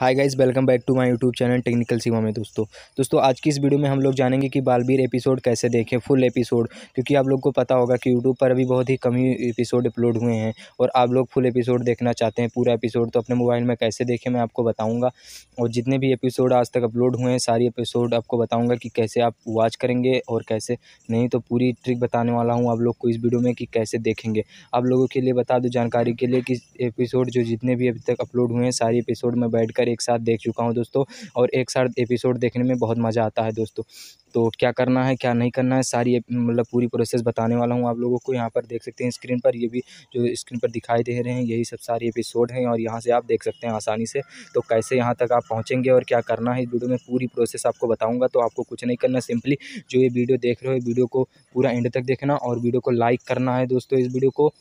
hi guys welcome back to my YouTube channel technical Seema में दोस्तों दोस्तों आज की इस वीडियो में हम लोग जानेंगे कि बालबीर एपिसोड कैसे देखें फुल एपिसोड क्योंकि आप लोग को पता होगा कि यूट्यूब पर अभी बहुत ही कम ही एपिसोड अपलोड हुए हैं और आप लोग फुल एपिसोड देखना चाहते हैं पूरा एपिसोड तो अपने मोबाइल में कैसे देखें मैं आपको बताऊँगा और जितने भी एपिसोड आज तक अपलोड हुए हैं सारी एपिसोड आपको बताऊँगा कि कैसे आप वॉच करेंगे और कैसे नहीं तो पूरी ट्रिक बताने वाला हूँ आप लोग को इस वीडियो में कि कैसे देखेंगे आप लोगों के लिए बता दो जानकारी के लिए कि एपिसोड जो जितने भी अभी तक अपलोड हुए हैं सारी एपिसोड में बैठ एक साथ देख चुका हूँ दोस्तों और एक साथ एपिसोड देखने में बहुत मज़ा आता है दोस्तों तो क्या करना है क्या नहीं करना है सारी मतलब पूरी प्रोसेस बताने वाला हूँ आप लोगों को यहाँ पर देख सकते हैं स्क्रीन पर ये भी जो स्क्रीन पर दिखाई दे रहे हैं यही सब सारे एपिसोड हैं और यहाँ से आप देख सकते हैं आसानी से तो कैसे यहाँ तक आप पहुँचेंगे और क्या करना है इस वीडियो में पूरी प्रोसेस आपको बताऊँगा तो आपको कुछ नहीं करना सिंपली जो ये वीडियो देख रहे हो वीडियो को पूरा एंड तक देखना और वीडियो को लाइक करना है दोस्तों इस वीडियो को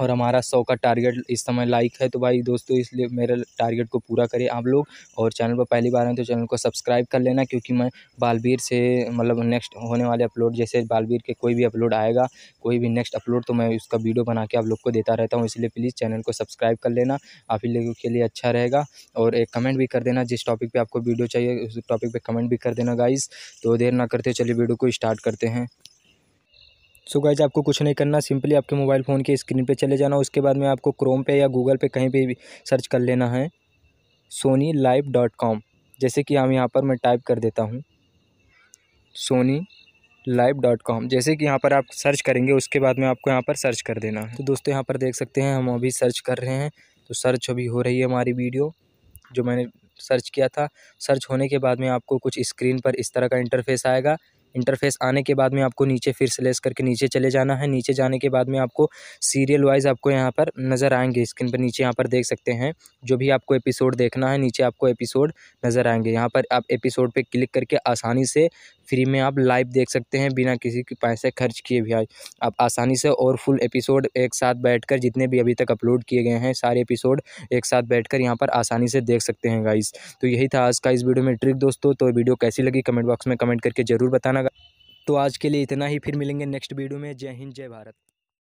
और हमारा सौ का टारगेट इस समय लाइक है तो भाई दोस्तों इसलिए मेरे टारगेट को पूरा करें आप लोग और चैनल पर पहली बार हैं तो चैनल को सब्सक्राइब कर लेना क्योंकि मैं बालवीर से मतलब नेक्स्ट होने वाले अपलोड जैसे बालवीर के कोई भी अपलोड आएगा कोई भी नेक्स्ट अपलोड तो मैं उसका वीडियो बना के आप लोग को देता रहता हूँ इसलिए प्लीज़ चैनल को सब्सक्राइब कर लेना आप ही लोगों के लिए अच्छा रहेगा और एक कमेंट भी कर देना जिस टॉपिक पर आपको वीडियो चाहिए उस टॉपिक पर कमेंट भी कर देना गाइज़ तो देर ना करते चलिए वीडियो को स्टार्ट करते हैं सो गाइज आपको कुछ नहीं करना सिंपली आपके मोबाइल फ़ोन के स्क्रीन पे चले जाना उसके बाद में आपको क्रोम पे या गूगल पे कहीं पे भी सर्च कर लेना है सोनी लाइव डॉट कॉम जैसे कि हम यहाँ पर मैं टाइप कर देता हूँ सोनी लाइव डॉट कॉम जैसे कि यहाँ पर आप सर्च करेंगे उसके बाद में आपको यहाँ पर सर्च कर देना है तो दोस्तों यहाँ पर देख सकते हैं हम अभी सर्च कर रहे हैं तो सर्च अभी हो रही है हमारी वीडियो जो मैंने सर्च किया था सर्च होने के बाद में आपको कुछ स्क्रीन पर इस तरह का इंटरफेस आएगा इंटरफेस आने के बाद में आपको नीचे फिर सेलेस करके नीचे चले जाना है नीचे जाने के बाद में आपको सीरियल वाइज आपको यहाँ पर नज़र आएंगे स्क्रीन पर नीचे यहाँ पर देख सकते हैं जो भी आपको एपिसोड देखना है नीचे आपको एपिसोड नज़र आएंगे यहाँ पर आप एपिसोड पर क्लिक करके आसानी से फ्री में आप लाइव देख सकते हैं बिना किसी के पैसे खर्च किए भी आप आसानी से और फुल एपिसोड एक साथ बैठकर जितने भी अभी तक अपलोड किए गए हैं सारे एपिसोड एक साथ बैठकर यहाँ पर आसानी से देख सकते हैं गाइस तो यही था आज का इस वीडियो में ट्रिक दोस्तों तो वीडियो कैसी लगी कमेंट बॉक्स में कमेंट करके ज़रूर बताना तो आज के लिए इतना ही फिर मिलेंगे नेक्स्ट वीडियो में जय हिंद जय भारत